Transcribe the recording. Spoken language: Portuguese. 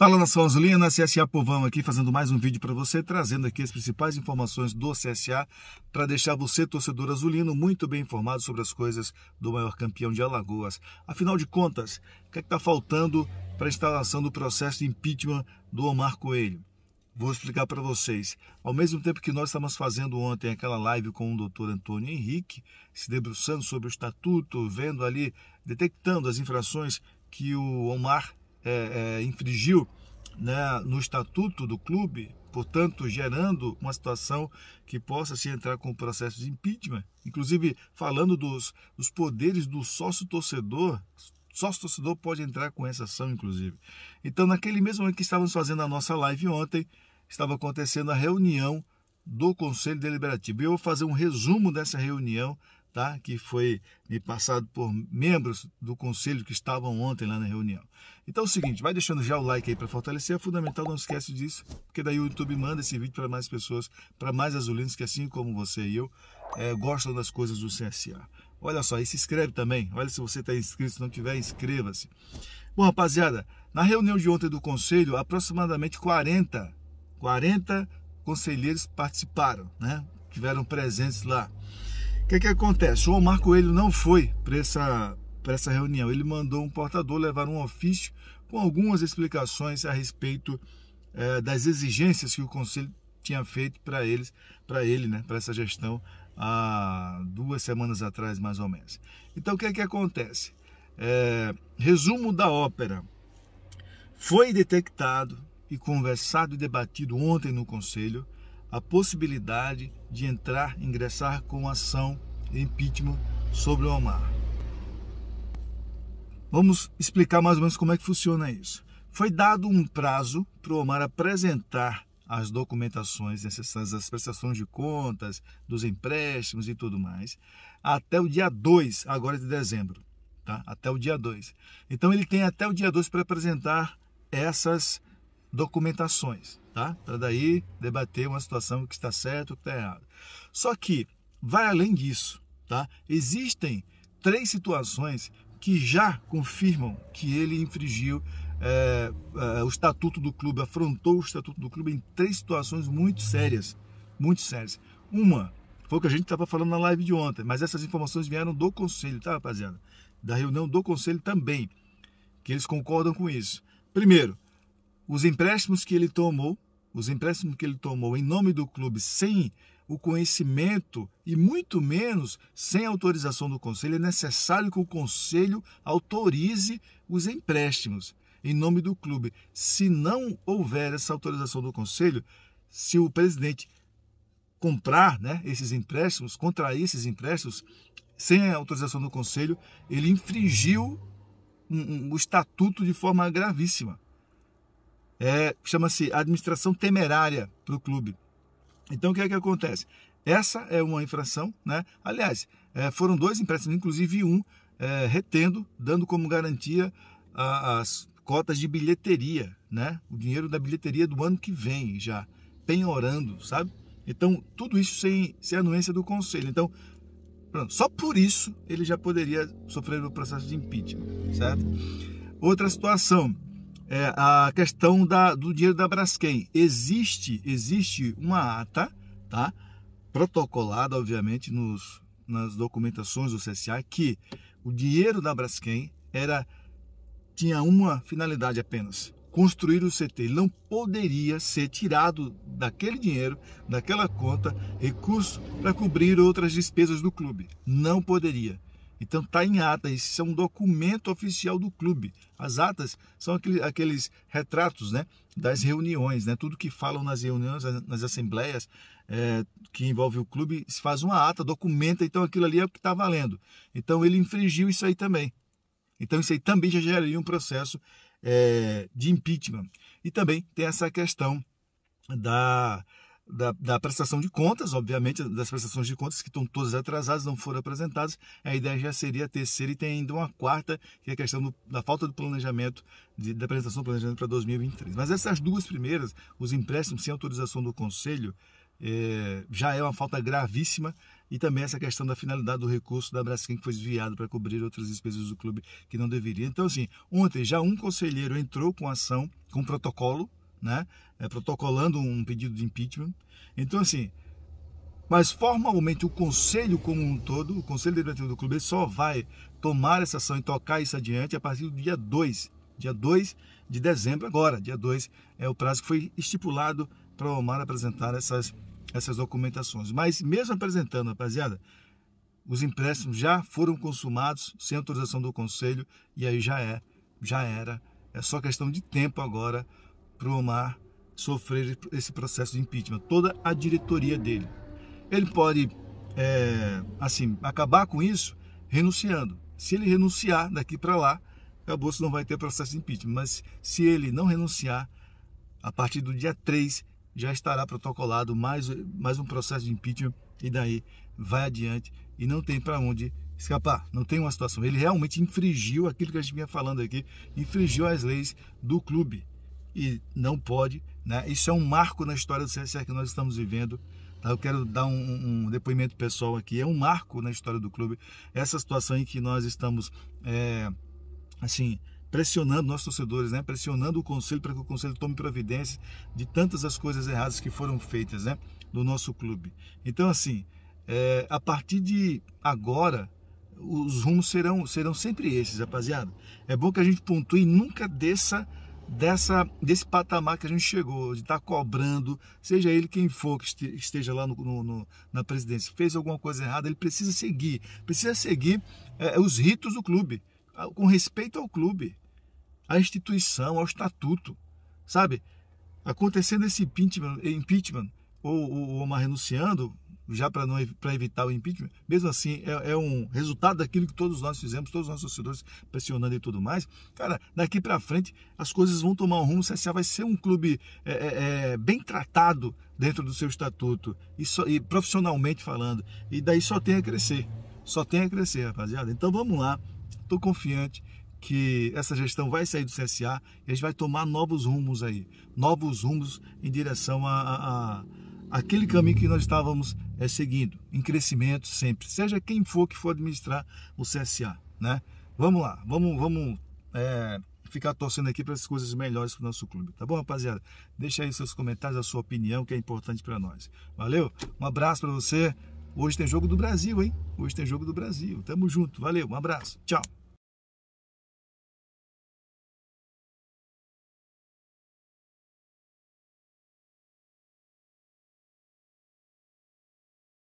Fala Nação Azulina, CSA Povão aqui fazendo mais um vídeo para você, trazendo aqui as principais informações do CSA para deixar você, torcedor azulino, muito bem informado sobre as coisas do maior campeão de Alagoas. Afinal de contas, o que é está faltando para a instalação do processo de impeachment do Omar Coelho? Vou explicar para vocês. Ao mesmo tempo que nós estávamos fazendo ontem aquela live com o doutor Antônio Henrique, se debruçando sobre o estatuto, vendo ali, detectando as infrações que o Omar é, é, infringiu né, no estatuto do clube, portanto, gerando uma situação que possa se entrar com processo de impeachment, inclusive falando dos, dos poderes do sócio torcedor. Sócio torcedor pode entrar com essa ação, inclusive. Então, naquele mesmo momento que estávamos fazendo a nossa live ontem, estava acontecendo a reunião do Conselho Deliberativo. eu vou fazer um resumo dessa reunião tá? que foi me passado por membros do conselho que estavam ontem lá na reunião. Então é o seguinte, vai deixando já o like aí para fortalecer, é fundamental, não esquece disso, porque daí o YouTube manda esse vídeo para mais pessoas, para mais azulinos que assim como você e eu, é, gostam das coisas do CSA. Olha só, e se inscreve também. Olha se você está inscrito, se não tiver, inscreva-se. Bom, rapaziada, na reunião de ontem do conselho, aproximadamente 40, 40 conselheiros participaram, né? Tiveram presentes lá que, que acontece? O Omar Coelho não foi para essa, essa reunião. Ele mandou um portador levar um ofício com algumas explicações a respeito é, das exigências que o Conselho tinha feito para eles, para ele, né, para essa gestão há duas semanas atrás, mais ou menos. Então, o que que acontece? É, resumo da ópera. Foi detectado e conversado e debatido ontem no Conselho a possibilidade de entrar, ingressar com ação de impeachment sobre o Omar. Vamos explicar mais ou menos como é que funciona isso. Foi dado um prazo para o Omar apresentar as documentações necessárias, as prestações de contas, dos empréstimos e tudo mais, até o dia 2, agora de dezembro, tá? Até o dia 2. Então ele tem até o dia 2 para apresentar essas documentações tá? Para daí debater uma situação que está certo ou que está errado. Só que vai além disso, tá? Existem três situações que já confirmam que ele infringiu é, é, o estatuto do clube, afrontou o estatuto do clube em três situações muito sérias, muito sérias. Uma foi o que a gente estava falando na live de ontem, mas essas informações vieram do conselho, tá, rapaziada? Da reunião do conselho também, que eles concordam com isso. Primeiro, os empréstimos que ele tomou os empréstimos que ele tomou em nome do clube sem o conhecimento e muito menos sem autorização do conselho, é necessário que o conselho autorize os empréstimos em nome do clube. Se não houver essa autorização do conselho, se o presidente comprar né, esses empréstimos, contrair esses empréstimos, sem a autorização do conselho, ele infringiu o estatuto de forma gravíssima é, chama-se administração temerária para o clube. Então o que é que acontece? Essa é uma infração, né? Aliás, é, foram dois empréstimos, inclusive um é, retendo, dando como garantia a, as cotas de bilheteria, né? O dinheiro da bilheteria do ano que vem já, penhorando, sabe? Então, tudo isso sem, sem anuência do conselho. Então, pronto, só por isso ele já poderia sofrer o processo de impeachment, certo? Outra situação, é, a questão da, do dinheiro da Braskem. Existe, existe uma ata, tá? protocolada, obviamente, nos, nas documentações do CSA, que o dinheiro da Braskem era, tinha uma finalidade apenas, construir o CT. Ele não poderia ser tirado daquele dinheiro, daquela conta, recurso para cobrir outras despesas do clube. Não poderia. Então está em ata, isso é um documento oficial do clube. As atas são aqueles, aqueles retratos né, das reuniões, né, tudo que falam nas reuniões, nas assembleias é, que envolve o clube, se faz uma ata, documenta, então aquilo ali é o que está valendo. Então ele infringiu isso aí também. Então isso aí também já geraria um processo é, de impeachment. E também tem essa questão da da, da, prestação de contas, obviamente, das prestações de contas que estão todas atrasadas, não foram apresentadas. A ideia já seria a terceira e tem ainda uma quarta, que é a questão do, da falta do planejamento, de, da apresentação do planejamento para 2023. Mas essas duas primeiras, os empréstimos sem autorização do Conselho, é, já é uma falta gravíssima e também essa questão da finalidade do recurso da Braskem que foi desviado para cobrir outras despesas do clube que não deveria. Então, assim, ontem já um conselheiro entrou com ação, com protocolo né? É, protocolando um pedido de impeachment. Então, assim, mas formalmente o conselho como um todo, o conselho diretivo do clube, só vai tomar essa ação e tocar isso adiante a partir do dia 2, dia 2 de dezembro agora, dia 2 é o prazo que foi estipulado para o Omar apresentar essas, essas documentações. Mas mesmo apresentando, rapaziada, os empréstimos já foram consumados sem autorização do conselho e aí já é, já era, é só questão de tempo agora para o Omar sofrer esse processo de impeachment, toda a diretoria dele. Ele pode, é, assim, acabar com isso renunciando. Se ele renunciar daqui para lá, acabou, se não vai ter processo de impeachment. Mas se ele não renunciar, a partir do dia 3 já estará protocolado mais, mais um processo de impeachment e daí vai adiante e não tem para onde escapar. Não tem uma situação. Ele realmente infringiu aquilo que a gente vinha falando aqui, infringiu as leis do clube e não pode. Né? Isso é um marco na história do CSA que nós estamos vivendo. Tá? Eu quero dar um, um, depoimento pessoal aqui. É um marco na história do clube essa situação em que nós estamos, é, assim, pressionando nossos torcedores, né? pressionando o conselho para que o conselho tome providência de tantas as coisas erradas que foram feitas né? no nosso clube. Então, assim, é, a partir de agora, os rumos serão, serão sempre esses, rapaziada. É bom que a gente pontue e nunca desça dessa, desse patamar que a gente chegou, de estar tá cobrando, seja ele quem for que esteja lá no, no, na presidência, fez alguma coisa errada, ele precisa seguir, precisa seguir é, os ritos do clube, com respeito ao clube, à instituição, ao estatuto, sabe? Acontecendo esse impeachment, impeachment ou, ou, ou uma renunciando, já para evitar o impeachment, mesmo assim é, é, um resultado daquilo que todos nós fizemos, todos os nossos torcedores pressionando e tudo mais. Cara, daqui para frente as coisas vão tomar um rumo, o CSA vai ser um clube é, é, é, bem tratado dentro do seu estatuto e, e profissionalmente falando, e daí só tem a crescer, só tem a crescer, rapaziada. Então vamos lá, estou confiante que essa gestão vai sair do CSA e a gente vai tomar novos rumos aí, novos rumos em direção a, a, a aquele caminho que nós estávamos é, seguindo, em crescimento sempre, seja quem for que for administrar o CSA, né? Vamos lá, vamos, vamos é, ficar torcendo aqui para as coisas melhores para o nosso clube, tá bom, rapaziada? Deixa aí seus comentários, a sua opinião, que é importante para nós. Valeu, um abraço para você. Hoje tem jogo do Brasil, hein? Hoje tem jogo do Brasil. Tamo junto, valeu, um abraço, tchau.